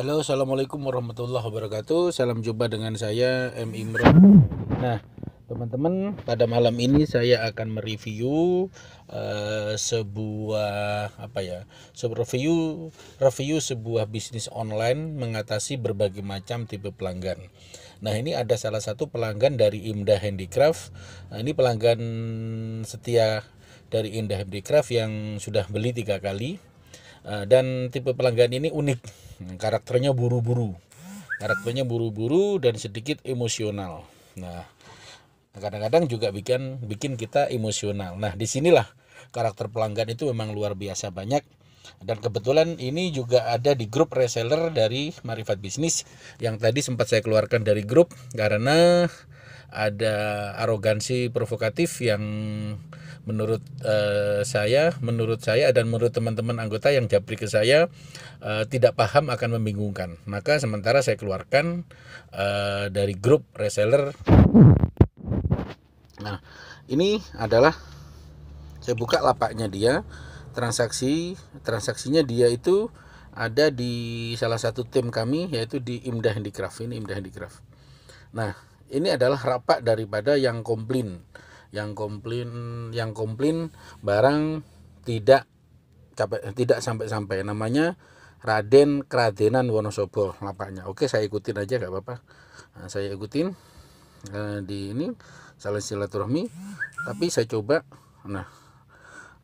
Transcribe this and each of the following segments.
Halo, assalamualaikum warahmatullahi wabarakatuh. Salam jumpa dengan saya M Imron. Nah, teman-teman, pada malam ini saya akan mereview uh, sebuah apa ya, sebuah review review sebuah bisnis online mengatasi berbagai macam tipe pelanggan. Nah, ini ada salah satu pelanggan dari Imda Handicraft. Nah, ini pelanggan setia dari Imda Handicraft yang sudah beli tiga kali. Eh, dan tipe pelanggan ini unik Hmm, karakternya buru-buru karakternya buru-buru dan sedikit emosional nah kadang-kadang juga bikin bikin kita emosional nah disinilah karakter pelanggan itu memang luar biasa banyak dan kebetulan ini juga ada di grup reseller dari Marifat Bisnis yang tadi sempat saya keluarkan dari grup karena ada arogansi provokatif yang menurut uh, saya, menurut saya dan menurut teman-teman anggota yang japri ke saya uh, tidak paham akan membingungkan. Maka sementara saya keluarkan uh, dari grup reseller. Nah, ini adalah saya buka lapaknya dia, transaksi transaksinya dia itu ada di salah satu tim kami yaitu di Imdah Handicraft ini Imdah Handicraft. Nah, ini adalah rapat daripada yang komplain yang komplain yang komplain barang tidak capek tidak sampai-sampai namanya Raden Kradenan Wonosobo lapaknya oke saya ikutin aja nggak apa-apa nah, saya ikutin eh, di ini salah silaturahmi tapi saya coba nah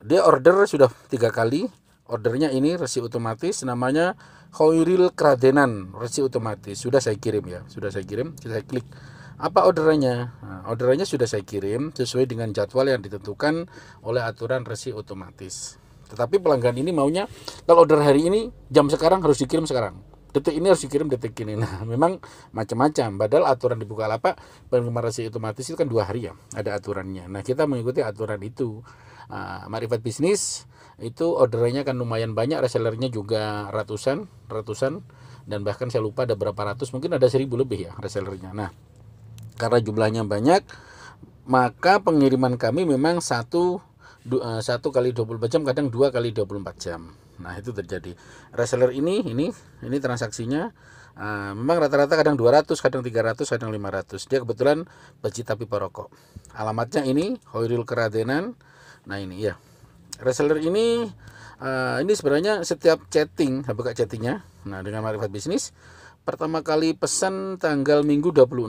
dia order sudah tiga kali ordernya ini resi otomatis namanya Khairil Kradenan resi otomatis sudah saya kirim ya sudah saya kirim saya klik apa orderannya? Nah, orderannya sudah saya kirim sesuai dengan jadwal yang ditentukan oleh aturan resi otomatis. Tetapi pelanggan ini maunya kalau order hari ini jam sekarang harus dikirim sekarang. Detik ini harus dikirim detik ini. Nah, memang macam-macam. Padahal aturan di lapak penerimaan resi otomatis itu kan dua hari ya, ada aturannya. Nah, kita mengikuti aturan itu. Uh, marifat bisnis itu orderannya kan lumayan banyak, resellernya juga ratusan, ratusan dan bahkan saya lupa ada berapa ratus, mungkin ada seribu lebih ya resellernya. Nah, karena jumlahnya banyak maka pengiriman kami memang satu eh, satu kali 24 jam kadang dua kali 24 jam nah itu terjadi reseller ini ini ini transaksinya uh, memang rata-rata kadang 200 kadang 300 kadang 500 dia kebetulan peci tapi perokok alamatnya ini Hoirul Keradenan nah ini ya reseller ini uh, ini sebenarnya setiap chatting buka chattingnya nah dengan marifat bisnis pertama kali pesan tanggal minggu 26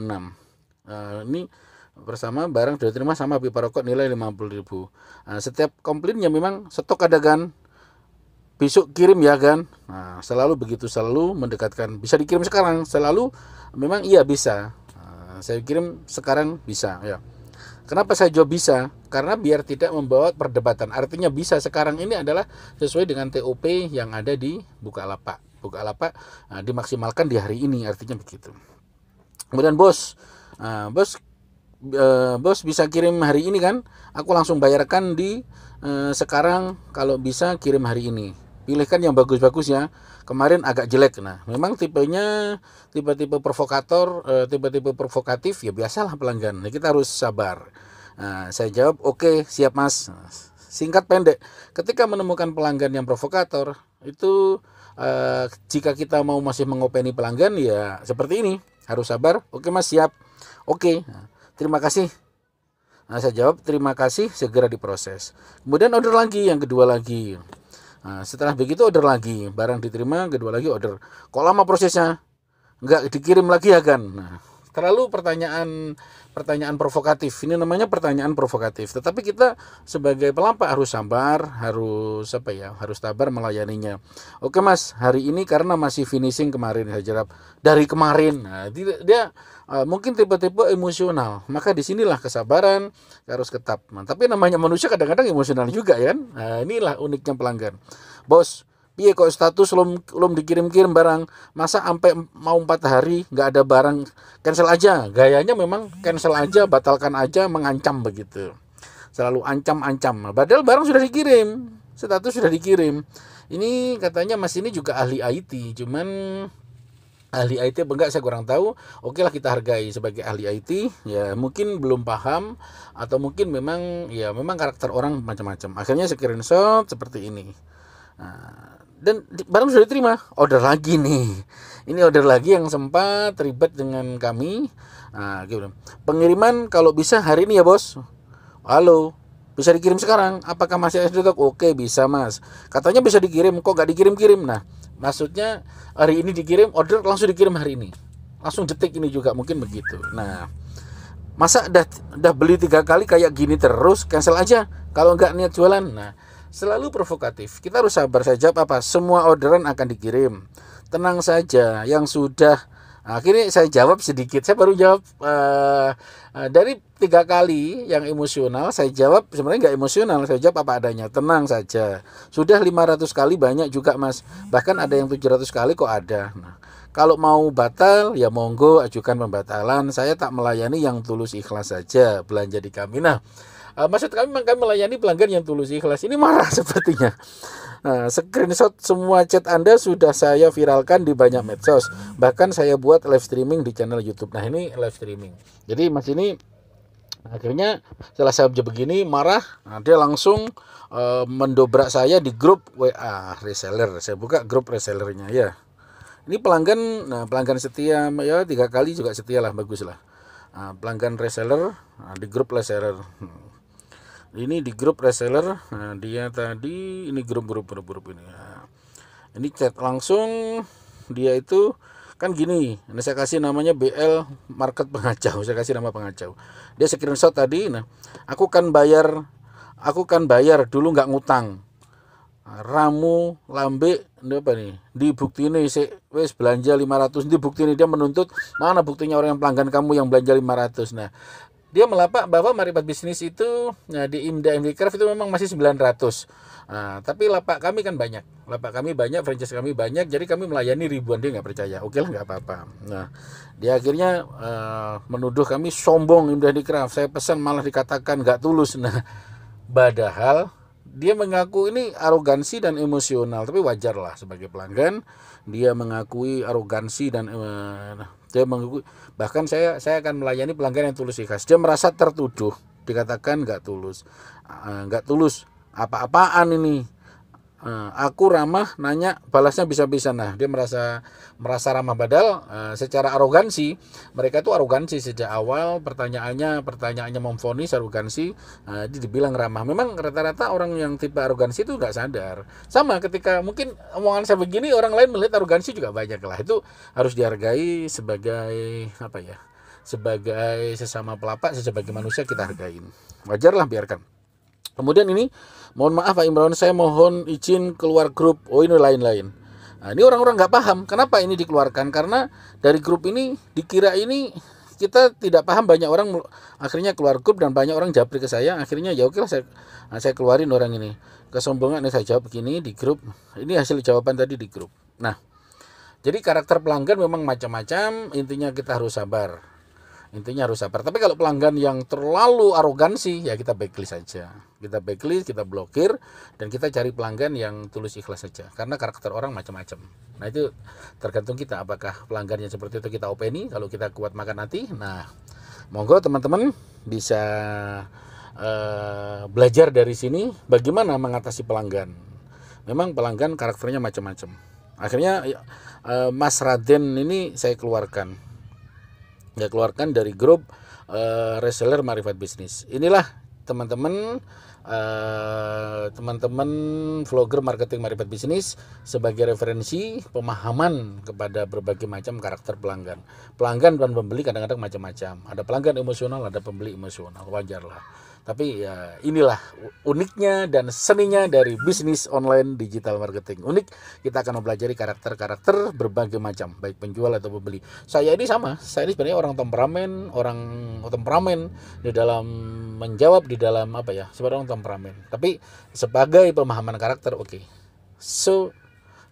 Nah, ini bersama barang sudah terima sama pipa rokok nilai 50.000. Nah, setiap komplainnya memang stok ada kan? Besok kirim ya kan? Nah, selalu begitu selalu mendekatkan. Bisa dikirim sekarang, selalu memang iya bisa. Nah, saya kirim sekarang bisa ya. Kenapa saya jawab bisa? Karena biar tidak membawa perdebatan. Artinya bisa sekarang ini adalah sesuai dengan TOP yang ada di Bukalapak. Bukalapak nah, dimaksimalkan di hari ini artinya begitu. Kemudian bos, Nah, bos eh, bos bisa kirim hari ini kan? Aku langsung bayarkan di eh, sekarang kalau bisa kirim hari ini. Pilihkan yang bagus-bagus ya. Kemarin agak jelek. Nah, memang tipenya tipe-tipe provokator, eh, tipe-tipe provokatif ya biasalah pelanggan. Nah, kita harus sabar. Nah, saya jawab, "Oke, okay, siap, Mas." Singkat pendek, ketika menemukan pelanggan yang provokator, itu eh, jika kita mau masih mengopeni pelanggan ya seperti ini, harus sabar. "Oke, Mas, siap." Oke, okay, terima kasih. Nah, saya jawab terima kasih segera diproses. Kemudian order lagi yang kedua lagi. Nah, setelah begitu order lagi, barang diterima, kedua lagi order. Kok lama prosesnya? Enggak dikirim lagi ya kan? Nah, terlalu pertanyaan pertanyaan provokatif. Ini namanya pertanyaan provokatif. Tetapi kita sebagai pelampak harus sabar, harus apa ya? Harus sabar melayaninya. Oke Mas, hari ini karena masih finishing kemarin saya jawab dari kemarin. Nah, dia Ah, mungkin tipe-tipe emosional. Maka disinilah kesabaran harus tetap. Nah, tapi namanya manusia kadang-kadang emosional juga ya. Kan? Nah, inilah uniknya pelanggan. Bos, piye kok status belum belum dikirim-kirim barang masa sampai mau empat hari nggak ada barang cancel aja gayanya memang cancel aja batalkan aja mengancam begitu selalu ancam-ancam padahal barang sudah dikirim status sudah dikirim ini katanya mas ini juga ahli IT cuman ahli IT apa enggak saya kurang tahu oke lah kita hargai sebagai ahli IT ya mungkin belum paham atau mungkin memang ya memang karakter orang macam-macam akhirnya screenshot seperti ini nah, dan barang sudah diterima order lagi nih ini order lagi yang sempat terlibat dengan kami nah, gitu. pengiriman kalau bisa hari ini ya bos halo bisa dikirim sekarang apakah masih ada SD oke bisa mas katanya bisa dikirim kok gak dikirim-kirim nah maksudnya hari ini dikirim order langsung dikirim hari ini langsung detik ini juga mungkin begitu nah masa udah udah beli tiga kali kayak gini terus cancel aja kalau nggak niat jualan nah selalu provokatif kita harus sabar saja apa semua orderan akan dikirim tenang saja yang sudah akhirnya saya jawab sedikit saya baru jawab uh, dari tiga kali yang emosional saya jawab sebenarnya nggak emosional saya jawab apa adanya tenang saja sudah 500 kali banyak juga mas bahkan ada yang 700 kali kok ada nah, kalau mau batal ya monggo ajukan pembatalan saya tak melayani yang tulus ikhlas saja belanja di kami nah Uh, maksud kami memang kami melayani pelanggan yang tulus ikhlas. Ini marah sepertinya. Nah, screenshot semua chat Anda sudah saya viralkan di banyak medsos. Bahkan saya buat live streaming di channel YouTube. Nah, ini live streaming. Jadi Mas ini akhirnya setelah saya begini marah nah dia langsung uh, mendobrak saya di grup WA reseller saya buka grup resellernya ya ini pelanggan nah pelanggan setia ya tiga kali juga setia lah bagus lah nah, pelanggan reseller nah, di grup reseller hmm ini di grup reseller nah, dia tadi ini grup grup grup grup ini nah, ini chat langsung dia itu kan gini ini saya kasih namanya BL market pengacau saya kasih nama pengacau dia screenshot tadi nah aku kan bayar aku kan bayar dulu nggak ngutang ramu lambe ini apa nih bukti ini si wes belanja 500 bukti ini dia menuntut mana buktinya orang yang pelanggan kamu yang belanja 500 nah dia melapak bahwa maripat bisnis itu nah, di IMDA MD itu memang masih 900 nah, tapi lapak kami kan banyak lapak kami banyak franchise kami banyak jadi kami melayani ribuan dia nggak percaya oke lah nggak apa-apa nah dia akhirnya uh, menuduh kami sombong IMDA MD saya pesan malah dikatakan nggak tulus nah padahal dia mengaku ini arogansi dan emosional tapi wajarlah sebagai pelanggan dia mengakui arogansi dan eh, dia menggu, bahkan saya saya akan melayani pelanggan yang tulus ikhlas dia merasa tertuduh dikatakan nggak tulus ah, nggak tulus apa-apaan ini Nah, aku ramah nanya balasnya bisa-bisa nah dia merasa merasa ramah badal uh, secara arogansi mereka itu arogansi sejak awal pertanyaannya pertanyaannya memfonis arogansi uh, dia dibilang ramah memang rata-rata orang yang tipe arogansi itu nggak sadar sama ketika mungkin omongan saya begini orang lain melihat arogansi juga banyak lah itu harus dihargai sebagai apa ya sebagai sesama pelapak sebagai manusia kita hargain wajarlah biarkan kemudian ini mohon maaf Pak Imron saya mohon izin keluar grup oh ini lain-lain nah ini orang-orang nggak paham kenapa ini dikeluarkan karena dari grup ini dikira ini kita tidak paham banyak orang akhirnya keluar grup dan banyak orang japri ke saya akhirnya ya oke lah saya nah, saya keluarin orang ini kesombongan ini saya jawab begini di grup ini hasil jawaban tadi di grup nah jadi karakter pelanggan memang macam-macam intinya kita harus sabar intinya harus sabar tapi kalau pelanggan yang terlalu arogansi ya kita backlist saja kita backlist kita blokir dan kita cari pelanggan yang tulus ikhlas saja karena karakter orang macam-macam nah itu tergantung kita apakah pelanggannya seperti itu kita openi kalau kita kuat makan nanti. nah monggo teman-teman bisa uh, belajar dari sini bagaimana mengatasi pelanggan memang pelanggan karakternya macam-macam akhirnya uh, Mas Raden ini saya keluarkan ya keluarkan dari grup uh, reseller Marifat Bisnis. Inilah teman-teman teman eh, teman-teman vlogger marketing Marifat Bisnis sebagai referensi pemahaman kepada berbagai macam karakter pelanggan. Pelanggan dan pembeli kadang-kadang macam-macam. Ada pelanggan emosional, ada pembeli emosional, wajarlah. Tapi ya inilah uniknya dan seninya dari bisnis online digital marketing. Unik, kita akan mempelajari karakter-karakter berbagai macam, baik penjual atau pembeli. Saya ini sama, saya ini sebenarnya orang temperamen, orang temperamen di dalam menjawab di dalam apa ya, Sebenarnya orang temperamen. Tapi sebagai pemahaman karakter oke. Okay. So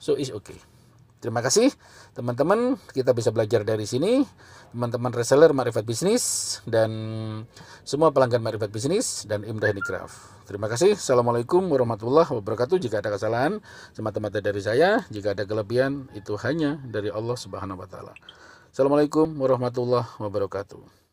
so is okay. Terima kasih teman-teman kita bisa belajar dari sini teman-teman reseller Marifat Bisnis dan semua pelanggan Marifat Bisnis dan Imdah Handicraft terima kasih Assalamualaikum warahmatullahi wabarakatuh jika ada kesalahan semata-mata dari saya jika ada kelebihan itu hanya dari Allah Subhanahu wa taala Assalamualaikum warahmatullahi wabarakatuh